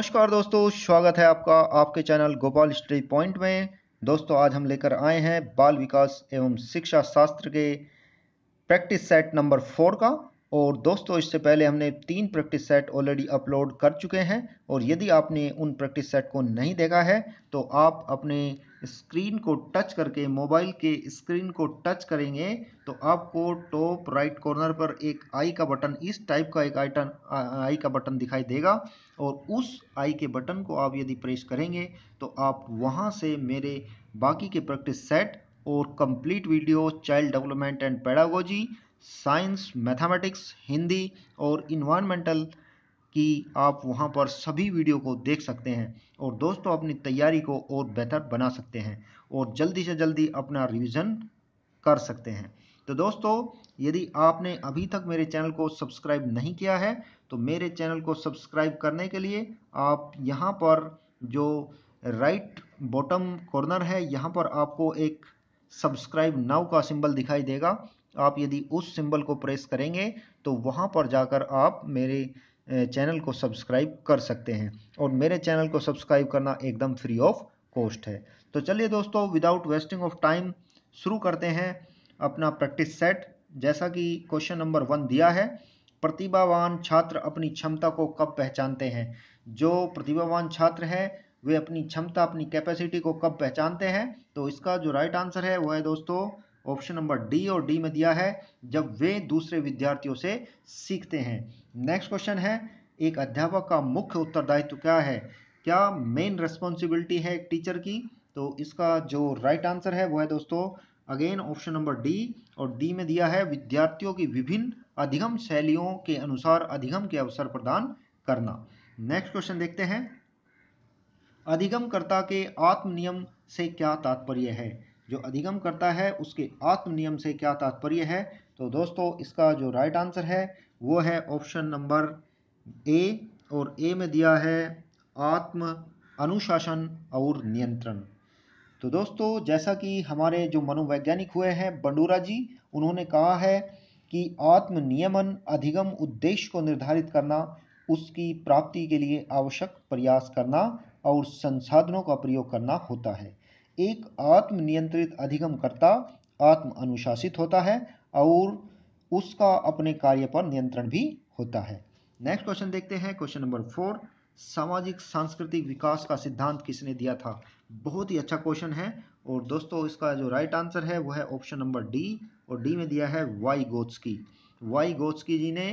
नमस्कार दोस्तों स्वागत है आपका आपके चैनल गोपाल स्टडी पॉइंट में दोस्तों आज हम लेकर आए हैं बाल विकास एवं शिक्षा शास्त्र के प्रैक्टिस सेट नंबर फोर का और दोस्तों इससे पहले हमने तीन प्रैक्टिस सेट ऑलरेडी अपलोड कर चुके हैं और यदि आपने उन प्रैक्टिस सेट को नहीं देखा है तो आप अपने स्क्रीन को टच करके मोबाइल के स्क्रीन को टच करेंगे तो आपको टॉप राइट कॉर्नर पर एक आई का बटन इस टाइप का एक आइटन आई का बटन दिखाई देगा और उस आई के बटन को आप यदि प्रेस करेंगे तो आप वहाँ से मेरे बाकी के प्रैक्टिस सेट और complete video child development and pedagogy science mathematics Hindi और इन्वायरमेंटल की आप वहाँ पर सभी वीडियो को देख सकते हैं और दोस्तों अपनी तैयारी को और बेहतर बना सकते हैं और जल्दी से जल्दी अपना रिवीजन कर सकते हैं तो दोस्तों यदि आपने अभी तक मेरे चैनल को सब्सक्राइब नहीं किया है तो मेरे चैनल को सब्सक्राइब करने के लिए आप यहाँ पर जो राइट बॉटम कॉर्नर है यहाँ पर आपको एक सब्सक्राइब नाउ का सिंबल दिखाई देगा आप यदि उस सिंबल को प्रेस करेंगे तो वहाँ पर जाकर आप मेरे चैनल को सब्सक्राइब कर सकते हैं और मेरे चैनल को सब्सक्राइब करना एकदम फ्री ऑफ कॉस्ट है तो चलिए दोस्तों विदाउट वेस्टिंग ऑफ टाइम शुरू करते हैं अपना प्रैक्टिस सेट जैसा कि क्वेश्चन नंबर वन दिया है प्रतिभावान छात्र अपनी क्षमता को कब पहचानते हैं जो प्रतिभावान छात्र है वे अपनी क्षमता अपनी कैपेसिटी को कब पहचानते हैं तो इसका जो राइट आंसर है वह है दोस्तों ऑप्शन नंबर डी और डी में दिया है जब वे दूसरे विद्यार्थियों से सीखते हैं नेक्स्ट क्वेश्चन है एक अध्यापक का मुख्य उत्तरदायित्व क्या है क्या मेन रेस्पॉन्सिबिलिटी है एक टीचर की तो इसका जो राइट right आंसर है वो है दोस्तों अगेन ऑप्शन नंबर डी और डी में दिया है विद्यार्थियों की विभिन्न अधिगम शैलियों के अनुसार अधिगम के अवसर प्रदान करना नेक्स्ट क्वेश्चन देखते हैं अधिगमकर्ता के आत्मनियम से क्या तात्पर्य है जो अधिगम करता है उसके आत्म नियम से क्या तात्पर्य है तो दोस्तों इसका जो राइट आंसर है वो है ऑप्शन नंबर ए और ए में दिया है आत्म अनुशासन और नियंत्रण तो दोस्तों जैसा कि हमारे जो मनोवैज्ञानिक हुए हैं बंडूरा जी उन्होंने कहा है कि आत्म नियमन अधिगम उद्देश्य को निर्धारित करना उसकी प्राप्ति के लिए आवश्यक प्रयास करना और संसाधनों का प्रयोग करना होता है एक आत्मनियंत्रित अधिगमकर्ता आत्म अनुशासित होता है और उसका अपने कार्य पर नियंत्रण भी होता है नेक्स्ट क्वेश्चन देखते हैं क्वेश्चन नंबर फोर सामाजिक सांस्कृतिक विकास का सिद्धांत किसने दिया था बहुत ही अच्छा क्वेश्चन है और दोस्तों इसका जो राइट आंसर है वह है ऑप्शन नंबर डी और डी में दिया है वाई की वाई की जी ने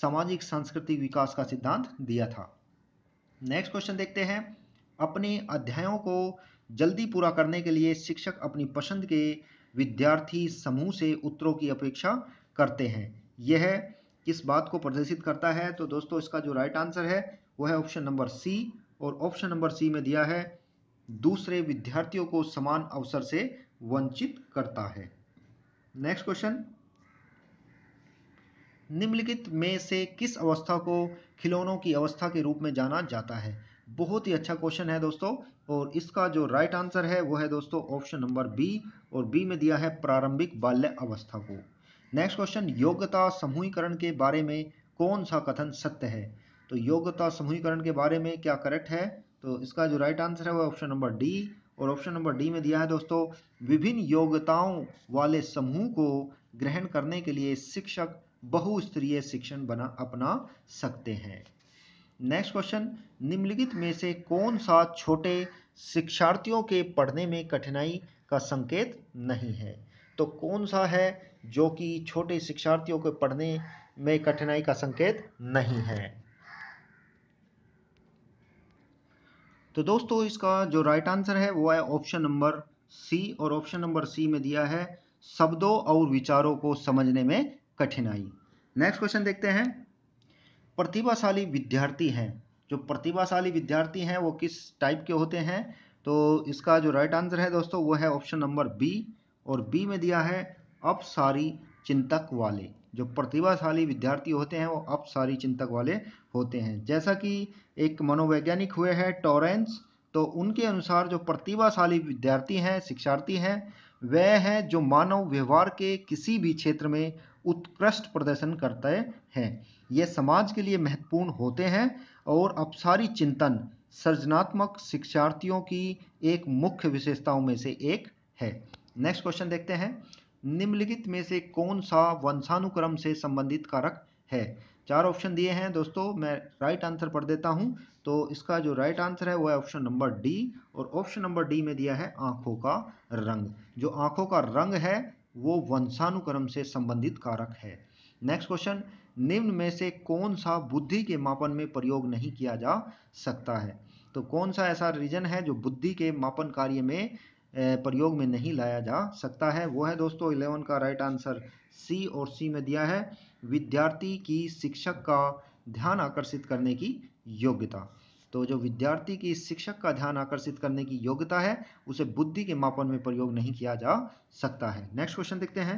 सामाजिक सांस्कृतिक विकास का सिद्धांत दिया था नेक्स्ट क्वेश्चन देखते हैं अपने अध्यायों को जल्दी पूरा करने के लिए शिक्षक अपनी पसंद के विद्यार्थी समूह से उत्तरों की अपेक्षा करते हैं यह है किस बात को प्रदर्शित करता है तो दोस्तों इसका जो राइट आंसर है वह है ऑप्शन नंबर सी और ऑप्शन नंबर सी में दिया है दूसरे विद्यार्थियों को समान अवसर से वंचित करता है नेक्स्ट क्वेश्चन निम्नलिखित में से किस अवस्था को खिलौनों की अवस्था के रूप में जाना जाता है बहुत ही अच्छा क्वेश्चन है दोस्तों और इसका जो राइट आंसर है वो है दोस्तों ऑप्शन नंबर बी और बी में दिया है प्रारंभिक बाल्य अवस्था को नेक्स्ट क्वेश्चन योग्यता समूहीकरण के बारे में कौन सा कथन सत्य है तो योग्यता समूहीकरण के बारे में क्या करेक्ट है तो इसका जो राइट आंसर है वह ऑप्शन नंबर डी और ऑप्शन नंबर डी में दिया है दोस्तों विभिन्न योग्यताओं वाले समूह को ग्रहण करने के लिए शिक्षक बहुस्तरीय शिक्षण बना अपना सकते हैं नेक्स्ट क्वेश्चन निम्नलिखित में से कौन सा छोटे शिक्षार्थियों के पढ़ने में कठिनाई का संकेत नहीं है तो कौन सा है जो कि छोटे शिक्षार्थियों के पढ़ने में कठिनाई का संकेत नहीं है तो दोस्तों इसका जो राइट आंसर है वो है ऑप्शन नंबर सी और ऑप्शन नंबर सी में दिया है शब्दों और विचारों को समझने में कठिनाई नेक्स्ट क्वेश्चन देखते हैं प्रतिभाशाली विद्यार्थी हैं जो प्रतिभाशाली विद्यार्थी हैं वो किस टाइप के होते हैं तो इसका जो राइट आंसर है दोस्तों वो है ऑप्शन नंबर बी और बी में दिया है अपसारी चिंतक वाले जो प्रतिभाशाली विद्यार्थी होते हैं वो अपसारी चिंतक वाले होते हैं जैसा कि एक मनोवैज्ञानिक हुए हैं टॉरेंस तो उनके अनुसार जो प्रतिभाशाली विद्यार्थी हैं शिक्षार्थी हैं वह हैं जो मानव व्यवहार के किसी भी क्षेत्र में उत्कृष्ट प्रदर्शन करते हैं ये समाज के लिए महत्वपूर्ण होते हैं और अपसारी चिंतन सृजनात्मक शिक्षार्थियों की एक मुख्य विशेषताओं में से एक है नेक्स्ट क्वेश्चन देखते हैं निम्नलिखित में से कौन सा वंशानुक्रम से संबंधित कारक है चार ऑप्शन दिए हैं दोस्तों मैं राइट आंसर पढ़ देता हूं तो इसका जो राइट आंसर है वो है ऑप्शन नंबर डी और ऑप्शन नंबर डी में दिया है आंखों का रंग जो आंखों का रंग है वो वंशानुक्रम से संबंधित कारक है नेक्स्ट क्वेश्चन निम्न में से कौन सा बुद्धि के मापन में प्रयोग नहीं किया जा सकता है तो कौन सा ऐसा रीजन है जो बुद्धि के मापन कार्य में प्रयोग में नहीं लाया जा सकता है वो है दोस्तों इलेवन का राइट आंसर सी और सी में दिया है विद्यार्थी की शिक्षक का ध्यान आकर्षित करने की योग्यता तो जो विद्यार्थी की शिक्षक का ध्यान आकर्षित करने की योग्यता है उसे बुद्धि के मापन में प्रयोग नहीं किया जा सकता है नेक्स्ट क्वेश्चन देखते हैं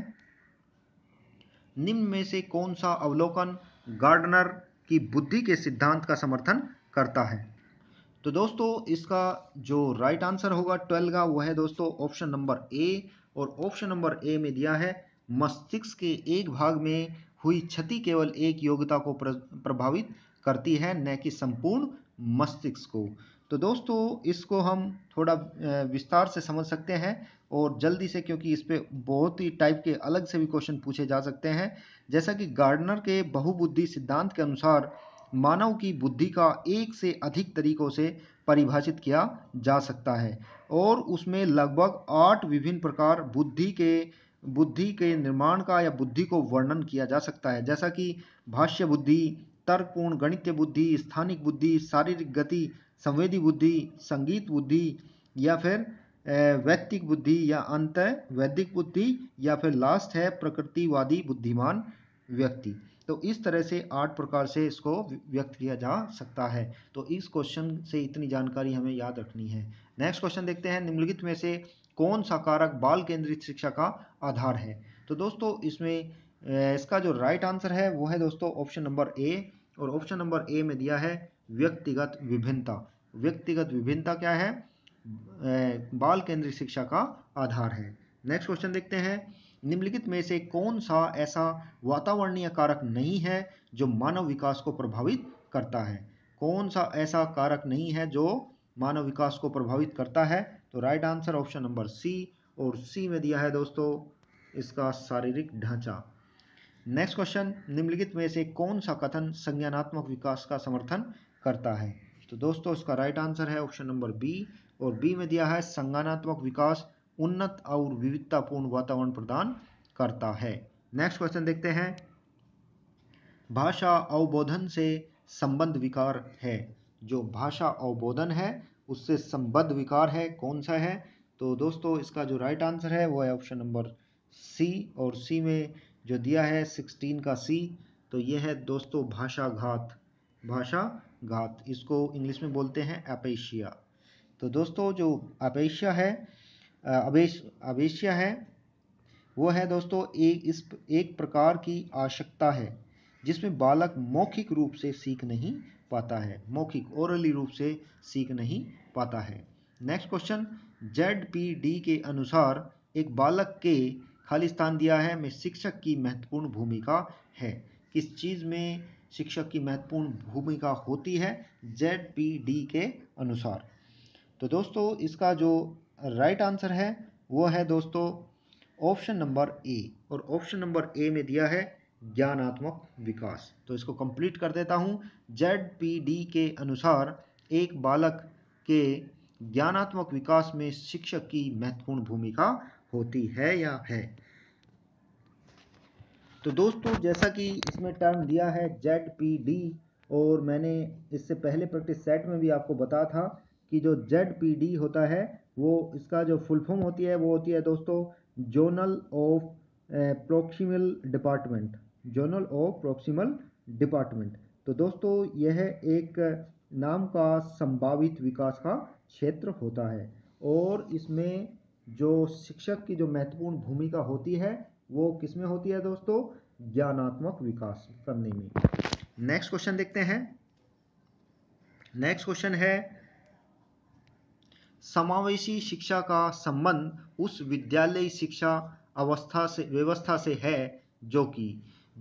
निम्न में से कौन सा अवलोकन गार्डनर की बुद्धि के सिद्धांत का समर्थन करता है तो दोस्तों इसका जो राइट आंसर होगा ट्वेल्व का वह है दोस्तों ऑप्शन नंबर ए और ऑप्शन नंबर ए में दिया है मस्तिष्क के एक भाग में हुई क्षति केवल एक योग्यता को प्रभावित करती है न कि संपूर्ण मस्तिष्क को तो दोस्तों इसको हम थोड़ा विस्तार से समझ सकते हैं और जल्दी से क्योंकि इस पर बहुत ही टाइप के अलग से भी क्वेश्चन पूछे जा सकते हैं जैसा कि गार्डनर के बहुबुद्धि सिद्धांत के अनुसार मानव की बुद्धि का एक से अधिक तरीकों से परिभाषित किया जा सकता है और उसमें लगभग आठ विभिन्न प्रकार बुद्धि के बुद्धि के निर्माण का या बुद्धि को वर्णन किया जा सकता है जैसा कि भाष्य बुद्धि तर्कपूर्ण गणित बुद्धि स्थानिक बुद्धि शारीरिक गति संवेदी बुद्धि संगीत बुद्धि या फिर वैक्तिक बुद्धि या अंत वैदिक बुद्धि या फिर लास्ट है प्रकृतिवादी बुद्धिमान व्यक्ति तो इस तरह से आठ प्रकार से इसको व्यक्त किया जा सकता है तो इस क्वेश्चन से इतनी जानकारी हमें याद रखनी है नेक्स्ट क्वेश्चन देखते हैं निम्नलिखित में से कौन सा कारक बाल केंद्रित शिक्षा का आधार है तो दोस्तों इसमें इसका जो राइट आंसर है वो है दोस्तों ऑप्शन नंबर ए और ऑप्शन नंबर ए में दिया है व्यक्तिगत विभिन्नता व्यक्तिगत विभिन्नता क्या है बाल केंद्रित शिक्षा का आधार है नेक्स्ट क्वेश्चन देखते हैं निम्नलिखित में से कौन सा ऐसा वातावरणीय कारक नहीं है जो मानव विकास को प्रभावित करता है कौन सा ऐसा कारक नहीं है जो मानव विकास को प्रभावित करता है तो right answer option number C और सी में दिया है दोस्तों इसका शारीरिक ढांचा नेक्स्ट क्वेश्चन निम्नलिखित में से कौन सा कथन संज्ञानात्मक विकास का समर्थन करता है तो दोस्तों इसका राइट आंसर है ऑप्शन नंबर बी और बी में दिया है संज्ञानात्मक विकास उन्नत और विविधतापूर्ण वातावरण प्रदान करता है नेक्स्ट क्वेश्चन देखते हैं भाषा अवबोधन से संबंध विकार है जो भाषा अवबोधन है उससे संबद्ध विकार है कौन सा है तो दोस्तों इसका जो राइट आंसर है वो है ऑप्शन नंबर सी और सी में जो दिया है सिक्सटीन का सी तो ये है दोस्तों भाषा घात भाषा घात इसको इंग्लिश में बोलते हैं अपेशिया तो दोस्तों जो अपेशिया है अबेश अबेशिया है वो है दोस्तों एक इस एक प्रकार की आवश्यकता है जिसमें बालक मौखिक रूप से सीख नहीं पाता है मौखिक ओरली रूप से सीख नहीं पाता है next question Z P D के अनुसार एक बालक के खाली स्थान दिया है में शिक्षक की महत्वपूर्ण भूमिका है किस चीज़ में शिक्षक की महत्वपूर्ण भूमिका होती है जेड पी डी के अनुसार तो दोस्तों इसका जो राइट आंसर है वो है दोस्तों ऑप्शन नंबर ए और ऑप्शन नंबर ए में दिया है ज्ञानात्मक विकास तो इसको कंप्लीट कर देता हूँ जेड पी डी के अनुसार एक बालक के ज्ञानात्मक विकास में शिक्षक की महत्वपूर्ण भूमिका होती है या है तो दोस्तों जैसा कि इसमें टर्म दिया है जेड पी डी और मैंने इससे पहले प्रैक्टिस सेट में भी आपको बताया था कि जो जेड पी डी होता है वो इसका जो फुल फॉर्म होती है वो होती है दोस्तों zonal of proximal department zonal of proximal department तो दोस्तों यह एक नाम का संभावित विकास का क्षेत्र होता है और इसमें जो शिक्षक की जो महत्वपूर्ण भूमिका होती है वो किस में होती है दोस्तों ज्ञानात्मक विकास करने में नेक्स्ट क्वेश्चन देखते हैं नेक्स्ट क्वेश्चन है समावेशी शिक्षा का संबंध उस विद्यालयी शिक्षा अवस्था से व्यवस्था से है जो कि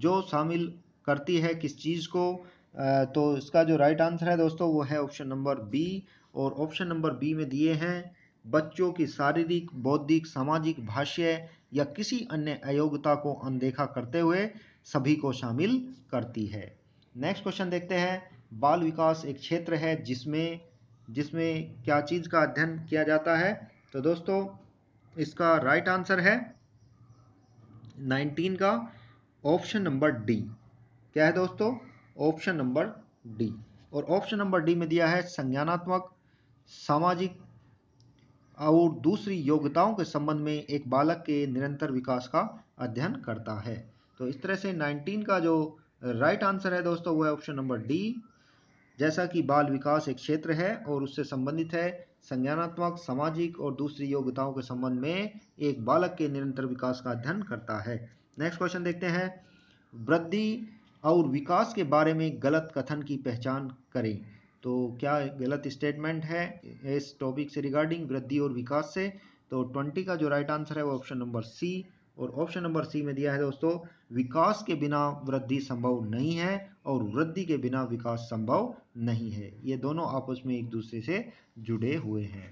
जो शामिल करती है किस चीज़ को तो इसका जो राइट आंसर है दोस्तों वो है ऑप्शन नंबर बी और ऑप्शन नंबर बी में दिए हैं बच्चों की शारीरिक बौद्धिक सामाजिक भाष्य या किसी अन्य अयोग्यता को अनदेखा करते हुए सभी को शामिल करती है नेक्स्ट क्वेश्चन देखते हैं बाल विकास एक क्षेत्र है जिसमें जिसमें क्या चीज़ का अध्ययन किया जाता है तो दोस्तों इसका राइट आंसर है 19 का ऑप्शन नंबर डी क्या है दोस्तों ऑप्शन नंबर डी और ऑप्शन नंबर डी में दिया है संज्ञानात्मक सामाजिक और दूसरी योग्यताओं के संबंध में एक बालक के निरंतर विकास का अध्ययन करता है तो इस तरह से 19 का जो राइट आंसर है दोस्तों वह ऑप्शन नंबर डी जैसा कि बाल विकास एक क्षेत्र है और उससे संबंधित है संज्ञानात्मक सामाजिक और दूसरी योग्यताओं के संबंध में एक बालक के निरंतर विकास का अध्ययन करता है नेक्स्ट क्वेश्चन देखते हैं वृद्धि और विकास के बारे में गलत कथन की पहचान करें तो क्या गलत स्टेटमेंट है इस टॉपिक से रिगार्डिंग वृद्धि और विकास से तो ट्वेंटी का जो राइट आंसर है वो ऑप्शन नंबर सी और ऑप्शन नंबर सी में दिया है दोस्तों विकास के बिना वृद्धि संभव नहीं है और वृद्धि के बिना विकास संभव नहीं है ये दोनों आपस में एक दूसरे से जुड़े हुए हैं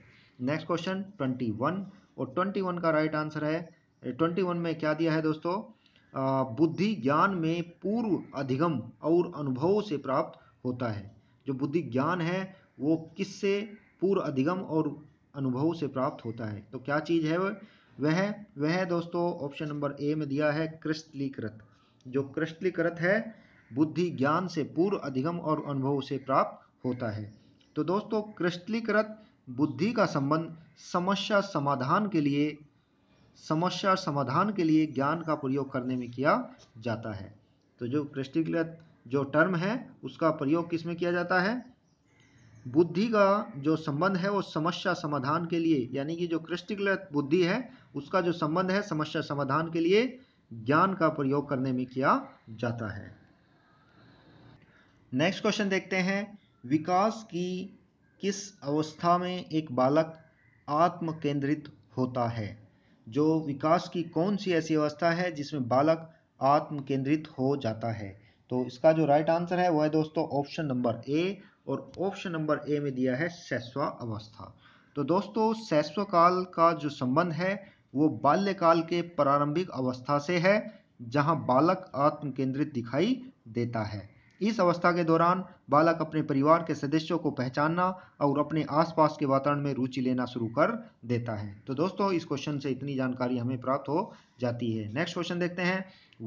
नेक्स्ट क्वेश्चन ट्वेंटी वन और ट्वेंटी वन का राइट आंसर है ट्वेंटी वन में क्या दिया है दोस्तों बुद्धि ज्ञान में पूर्व अधिगम और अनुभवों से प्राप्त होता है जो बुद्धि ज्ञान है वो किससे पूर्व अधिगम और अनुभव से प्राप्त होता है तो क्या चीज़ है वह वह वह दोस्तों ऑप्शन नंबर ए में दिया है कृष्णलीकृत जो कृष्णलीकृत है बुद्धि ज्ञान से पूर्व अधिगम और अनुभव से प्राप्त होता है तो दोस्तों कृष्णलीकृत बुद्धि का संबंध समस्या समाधान के लिए समस्या समाधान के लिए ज्ञान का प्रयोग करने में किया जाता है तो जो कृष्णलीकृत जो टर्म है उसका प्रयोग किस में किया जाता है बुद्धि का जो संबंध है वो समस्या समाधान के लिए यानी कि जो क्रिस्टिकुलर बुद्धि है उसका जो संबंध है समस्या समाधान के लिए ज्ञान का प्रयोग करने में किया जाता है नेक्स्ट क्वेश्चन देखते हैं विकास की किस अवस्था में एक बालक आत्म केंद्रित होता है जो विकास की कौन सी ऐसी अवस्था है जिसमें बालक आत्म केंद्रित हो जाता है तो इसका जो राइट आंसर है वो है दोस्तों ऑप्शन नंबर ए और ऑप्शन नंबर ए में दिया है सैस्वा अवस्था तो दोस्तों शैश्व काल का जो संबंध है वो बाल्यकाल के प्रारंभिक अवस्था से है जहाँ बालक आत्म केंद्रित दिखाई देता है इस अवस्था के दौरान बालक अपने परिवार के सदस्यों को पहचानना और अपने आसपास के वातावरण में रुचि लेना शुरू कर देता है तो दोस्तों इस क्वेश्चन से इतनी जानकारी हमें प्राप्त हो जाती है नेक्स्ट क्वेश्चन देखते हैं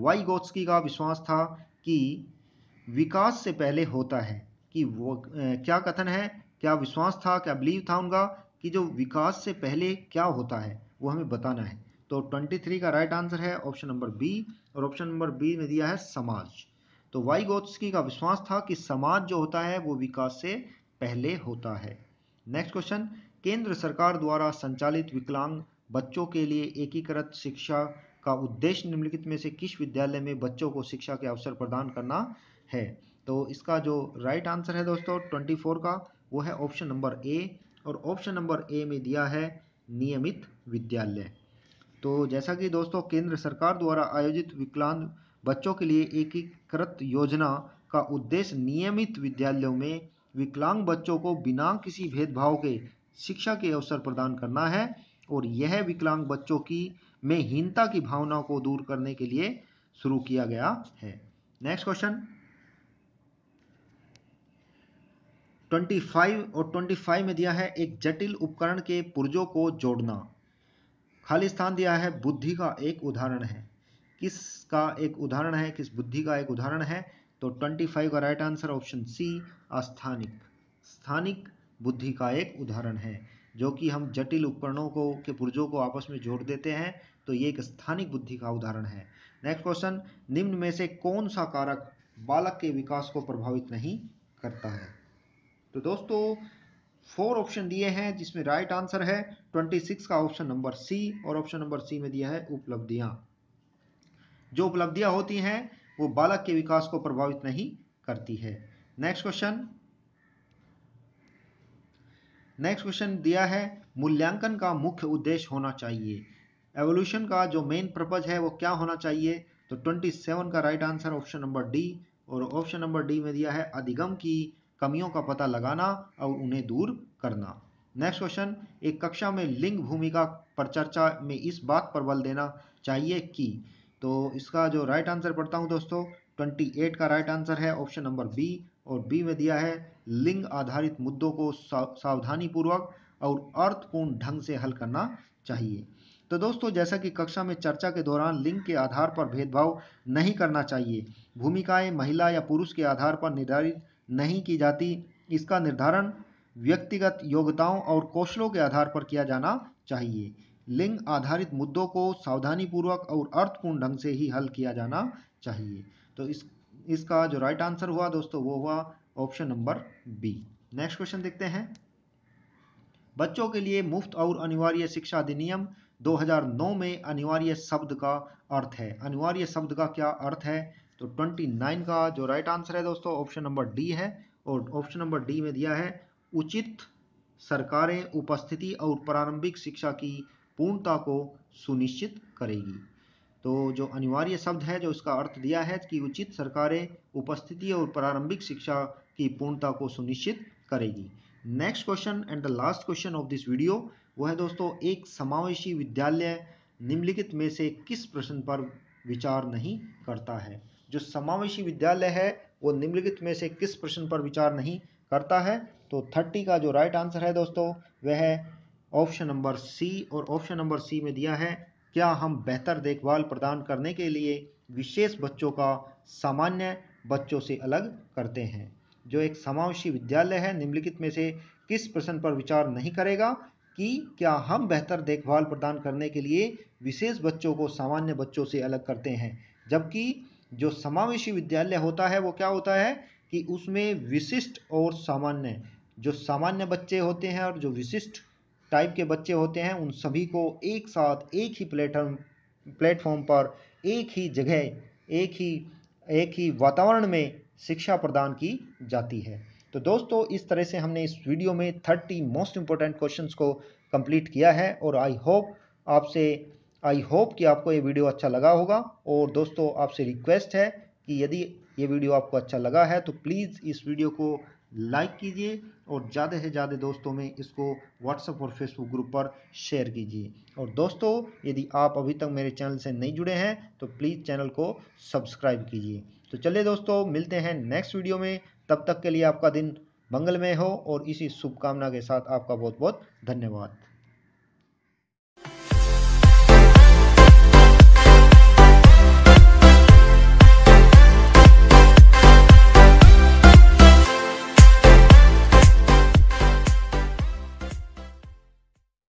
वाई गोत्स्की का विश्वास था कि विकास से पहले होता है कि वो क्या कथन है क्या विश्वास था क्या बिलीव था उनका कि जो विकास से पहले क्या होता है वो हमें बताना है तो 23 का राइट आंसर है ऑप्शन नंबर बी और ऑप्शन नंबर बी में दिया है समाज तो वाई गोत्सकी का विश्वास था कि समाज जो होता है वो विकास से पहले होता है नेक्स्ट क्वेश्चन केंद्र सरकार द्वारा संचालित विकलांग बच्चों के लिए एकीकृत शिक्षा का उद्देश्य निम्नलिखित में से किस विद्यालय में बच्चों को शिक्षा के अवसर प्रदान करना है तो इसका जो राइट आंसर है दोस्तों ट्वेंटी फोर का वो है ऑप्शन नंबर ए और ऑप्शन नंबर ए में दिया है नियमित विद्यालय तो जैसा कि दोस्तों केंद्र सरकार द्वारा आयोजित विकलांग बच्चों के लिए एकीकृत योजना का उद्देश्य नियमित विद्यालयों में विकलांग बच्चों को बिना किसी भेदभाव के शिक्षा के अवसर प्रदान करना है और यह विकलांग बच्चों की में हीनता की भावना को दूर करने के लिए शुरू किया गया है नेक्स्ट क्वेश्चन 25 और 25 में दिया है एक जटिल उपकरण के पुर्जों को जोड़ना खाली स्थान दिया है बुद्धि का एक उदाहरण है किस का एक उदाहरण है किस बुद्धि का एक उदाहरण है तो 25 का राइट आंसर ऑप्शन सी अस्थानिक स्थानिक बुद्धि का एक उदाहरण है जो कि हम जटिल उपकरणों को के पुर्जों को आपस में जोड़ देते हैं तो ये एक स्थानिक बुद्धि का उदाहरण है नेक्स्ट क्वेश्चन निम्न में से कौन सा कारक बालक के विकास को प्रभावित नहीं करता है तो दोस्तों फोर ऑप्शन दिए हैं जिसमें राइट आंसर है ट्वेंटी सिक्स का ऑप्शन नंबर सी और ऑप्शन नंबर सी में दिया है उपलब्धियां जो उपलब्धियां होती हैं वो बालक के विकास को प्रभावित नहीं करती है नेक्स्ट क्वेश्चन नेक्स्ट क्वेश्चन दिया है मूल्यांकन का मुख्य उद्देश्य होना चाहिए एवोल्यूशन का जो मेन पर्पज है वो क्या होना चाहिए तो 27 का right answer option number D और ऑप्शन नंबर डी में दिया है अधिगम की कमियों का पता लगाना और उन्हें दूर करना नेक्स्ट क्वेश्चन एक कक्षा में लिंग भूमिका पर चर्चा में इस बात पर बल देना चाहिए कि तो इसका जो राइट आंसर पढ़ता हूँ दोस्तों एट का राइट आंसर है ऑप्शन नंबर बी और बी में दिया है लिंग आधारित मुद्दों को सावधानी पूर्वक और अर्थपूर्ण ढंग से हल करना चाहिए तो दोस्तों जैसा कि कक्षा में चर्चा के दौरान लिंग के आधार पर भेदभाव नहीं करना चाहिए भूमिकाएं महिला या पुरुष के आधार पर निर्धारित नहीं की जाती इसका निर्धारण व्यक्तिगत योग्यताओं और कौशलों के आधार पर किया जाना चाहिए लिंग आधारित मुद्दों को सावधानीपूर्वक और अर्थपूर्ण ढंग से ही हल किया जाना चाहिए तो इस इसका जो राइट आंसर हुआ दोस्तों वो हुआ option number B next question देखते हैं बच्चों के लिए मुफ्त और अनिवार्य शिक्षा अधिनियम 2009 में अनिवार्य शब्द का अर्थ है अनिवार्य शब्द का क्या अर्थ है तो 29 का जो राइट आंसर है दोस्तों ऑप्शन नंबर डी है और ऑप्शन नंबर डी में दिया है उचित सरकारें उपस्थिति और प्रारंभिक शिक्षा की पूर्णता को सुनिश्चित करेगी तो जो अनिवार्य शब्द है जो इसका अर्थ दिया है कि उचित सरकारें उपस्थिति और प्रारंभिक शिक्षा की पूर्णता को सुनिश्चित करेगी next question and the last question of this video वो है दोस्तों एक समावेशी विद्यालय निम्नलिखित में से किस प्रश्न पर विचार नहीं करता है जो समावेशी विद्यालय है वो निम्नलिखित में से किस प्रश्न पर विचार नहीं करता है तो थर्टी का जो राइट आंसर है दोस्तों वह ऑप्शन नंबर सी और ऑप्शन नंबर सी में दिया है क्या हम बेहतर देखभाल प्रदान करने के लिए विशेष बच्चों का सामान्य बच्चों से अलग करते हैं जो एक समावेशी विद्यालय है निम्नलिखित में से किस प्रश्न पर विचार नहीं करेगा कि क्या हम बेहतर देखभाल प्रदान करने के लिए विशेष बच्चों को सामान्य बच्चों से अलग करते हैं जबकि जो समावेशी विद्यालय होता है वो क्या होता है कि उसमें विशिष्ट और सामान्य जो सामान्य बच्चे होते हैं और जो विशिष्ट टाइप के बच्चे होते हैं उन सभी को एक साथ एक ही प्लेटफॉर्म प्लेटफॉर्म पर एक ही जगह एक ही एक ही वातावरण में शिक्षा प्रदान की जाती है तो दोस्तों इस तरह से हमने इस वीडियो में थर्टी मोस्ट इंपॉर्टेंट क्वेश्चन को कंप्लीट किया है और आई होप आपसे आई होप कि आपको ये वीडियो अच्छा लगा होगा और दोस्तों आपसे रिक्वेस्ट है कि यदि ये वीडियो आपको अच्छा लगा है तो प्लीज़ इस वीडियो को लाइक कीजिए और ज़्यादा से ज़्यादा दोस्तों में इसको व्हाट्सएप और फेसबुक ग्रुप पर शेयर कीजिए और दोस्तों यदि आप अभी तक मेरे चैनल से नहीं जुड़े हैं तो प्लीज़ चैनल को सब्सक्राइब कीजिए तो चलिए दोस्तों मिलते हैं नेक्स्ट वीडियो में तब तक के लिए आपका दिन मंगलमय हो और इसी शुभकामना के साथ आपका बहुत बहुत धन्यवाद